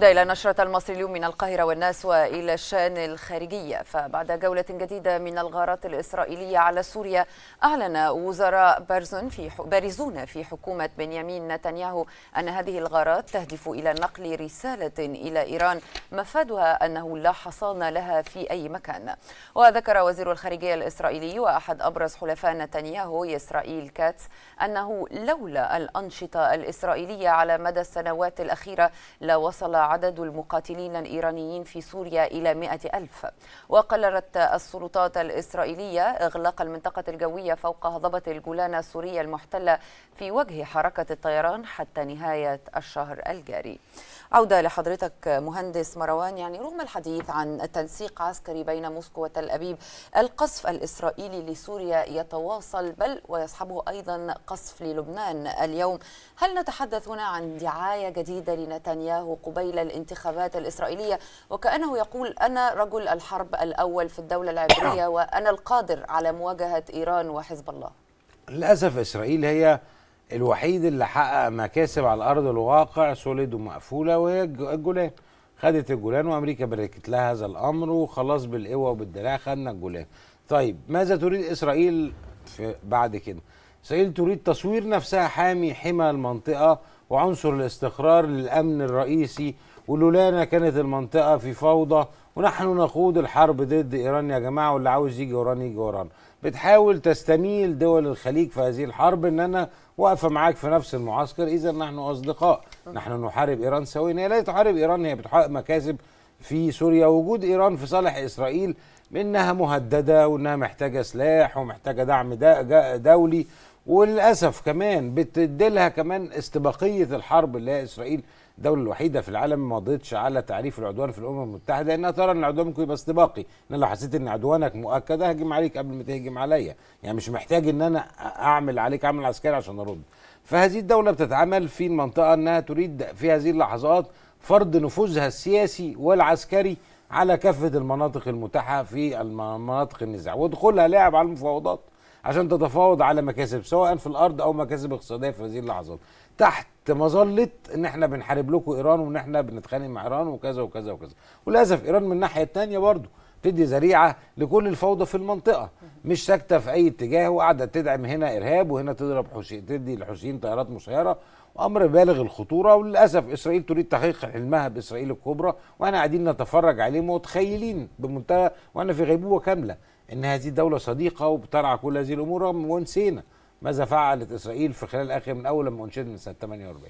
نعود إلى نشرة المصري اليوم من القاهرة والناس وإلى الشان الخارجية فبعد جولة جديدة من الغارات الإسرائيلية على سوريا أعلن وزراء بارزون في بارزون في حكومة بنيامين نتنياهو أن هذه الغارات تهدف إلى نقل رسالة إلى إيران مفادها أنه لا حصان لها في أي مكان وذكر وزير الخارجية الإسرائيلي وأحد أبرز حلفاء نتنياهو إسرائيل كاتس أنه لولا الأنشطة الإسرائيلية على مدى السنوات الأخيرة لوصل عدد المقاتلين الإيرانيين في سوريا إلى 100 ألف وقررت السلطات الإسرائيلية إغلاق المنطقة الجوية فوق هضبة الجولان السورية المحتلة في وجه حركة الطيران حتى نهاية الشهر الجاري عودة لحضرتك مهندس مروان يعني رغم الحديث عن تنسيق عسكري بين موسكو وتل أبيب القصف الإسرائيلي لسوريا يتواصل بل ويصحبه أيضا قصف للبنان اليوم هل نتحدث هنا عن دعاية جديدة لنتنياهو قبيل إلى الانتخابات الإسرائيلية وكأنه يقول أنا رجل الحرب الأول في الدولة العبرية نعم. وأنا القادر على مواجهة إيران وحزب الله للأسف إسرائيل هي الوحيد اللي حقق مكاسب على أرض الواقع سوليد ومقفولة وهي الجولان خدت الجولان وأمريكا باركت لها هذا الأمر وخلاص بالقوة وبالدراع خدنا الجولان طيب ماذا تريد إسرائيل في بعد كده اسرائيل تريد تصوير نفسها حامي حمى المنطقه وعنصر الاستقرار للامن الرئيسي ولولانا كانت المنطقه في فوضى ونحن نخوض الحرب ضد ايران يا جماعه واللي عاوز يجي ورانا يجي ورانا بتحاول تستميل دول الخليج في هذه الحرب ان انا واقفه معاك في نفس المعسكر اذا نحن اصدقاء نحن نحارب ايران سويا هي لا تحارب ايران هي بتحقق مكاسب في سوريا وجود إيران في صالح إسرائيل بأنها مهددة وأنها محتاجة سلاح ومحتاجة دعم دولي وللأسف كمان بتديلها كمان استباقية الحرب اللي هي إسرائيل الدولة الوحيدة في العالم ما مضيتش على تعريف العدوان في الأمم المتحدة إنها ترى إن العدوان ممكن يبقى استباقي، أنا لو حسيت إن عدوانك مؤكد ههجم عليك قبل ما تهجم عليا، يعني مش محتاج إن أنا أعمل عليك عمل عسكري عشان أرد. فهذه الدولة بتتعامل في المنطقة إنها تريد في هذه اللحظات فرض نفوذها السياسي والعسكري على كافة المناطق المتاحة في مناطق النزاع ودخولها لاعب على المفاوضات عشان تتفاوض على مكاسب سواء في الأرض أو مكاسب اقتصادية في هذه اللحظات تحت مظلة إن إحنا بنحارب لكم إيران وإن إحنا بنتخانق مع إيران وكذا وكذا وكذا وللأسف إيران من الناحية الثانيه برضه تدي ذريعه لكل الفوضى في المنطقه مش ساكته في اي اتجاه وقاعده تدعم هنا ارهاب وهنا تضرب حوثي تدي للحوثيين طيارات مسيره وامر بالغ الخطوره وللاسف اسرائيل تريد تحقيق حلمها باسرائيل الكبرى واحنا قاعدين نتفرج عليه متخيلين بمنتهى واحنا في غيبوبه كامله ان هذه الدوله صديقه وبترعى كل هذه الامور ونسينا ماذا فعلت اسرائيل في خلال اخر من اول لما انشئت من سنه 48